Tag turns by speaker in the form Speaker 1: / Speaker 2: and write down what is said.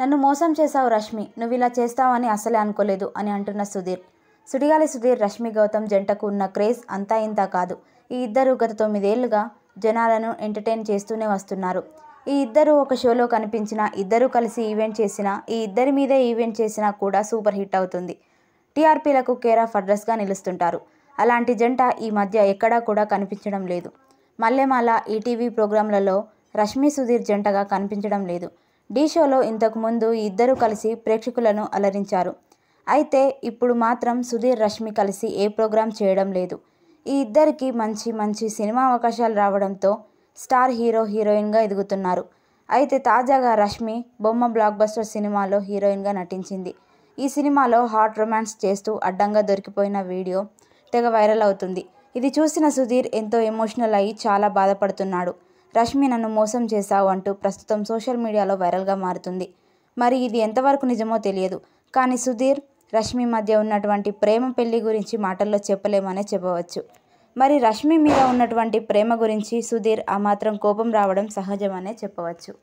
Speaker 1: నన్ను మోసం చేశావు రష్మి నువ్వు ఇలా చేస్తావని అసలే అనుకోలేదు అని అంటున్న సుధీర్ సుడిగాలి సుధీర్ రష్మి గౌతమ్ జంటకు ఉన్న క్రేజ్ అంతా ఇంత కాదు ఈ ఇద్దరు గత తొమ్మిదేళ్లుగా జనాలను ఎంటర్టైన్ చేస్తూనే వస్తున్నారు ఈ ఇద్దరు ఒక షోలో కనిపించినా ఇద్దరు కలిసి ఈవెంట్ చేసినా ఈ ఇద్దరి మీదే ఈవెంట్ చేసినా కూడా సూపర్ హిట్ అవుతుంది టీఆర్పీలకు కేర్ ఆఫ్ అడ్రస్గా నిలుస్తుంటారు అలాంటి జంట ఈ మధ్య ఎక్కడా కూడా కనిపించడం లేదు మల్లెమాల ఈటీవీ ప్రోగ్రాంలలో రష్మి సుధీర్ జంటగా కనిపించడం లేదు ఢీ షోలో ఇంతకుముందు ఇద్దరు కలిసి ప్రేక్షకులను అలరించారు అయితే ఇప్పుడు మాత్రం సుధీర్ రష్మి కలిసి ఏ ప్రోగ్రాం చేయడం లేదు ఈ ఇద్దరికి మంచి మంచి సినిమా అవకాశాలు రావడంతో స్టార్ హీరో హీరోయిన్గా ఎదుగుతున్నారు అయితే తాజాగా రష్మి బొమ్మ బ్లాక్ బస్టర్ సినిమాలో హీరోయిన్గా నటించింది ఈ సినిమాలో హాట్ రొమాన్స్ చేస్తూ అడ్డంగా దొరికిపోయిన వీడియో తెగ వైరల్ అవుతుంది ఇది చూసిన సుధీర్ ఎంతో ఎమోషనల్ అయ్యి చాలా బాధపడుతున్నాడు రష్మి నన్ను మోసం చేశావు అంటూ ప్రస్తుతం సోషల్ మీడియాలో వైరల్గా మారుతుంది మరి ఇది ఎంతవరకు నిజమో తెలియదు కానీ సుధీర్ రష్మి మధ్య ఉన్నటువంటి ప్రేమ పెళ్లి గురించి మాటల్లో చెప్పలేమనే చెప్పవచ్చు మరి రష్మి మీద ఉన్నటువంటి ప్రేమ గురించి సుధీర్ ఆ మాత్రం కోపం రావడం సహజమనే చెప్పవచ్చు